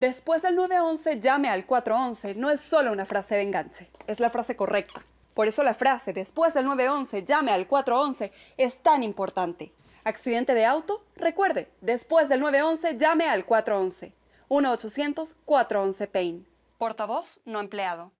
Después del 911, llame al 411 no es solo una frase de enganche, es la frase correcta. Por eso la frase después del 911, llame al 411 es tan importante. Accidente de auto, recuerde, después del 911, llame al 411. 1-800-411-PAIN. Portavoz no empleado.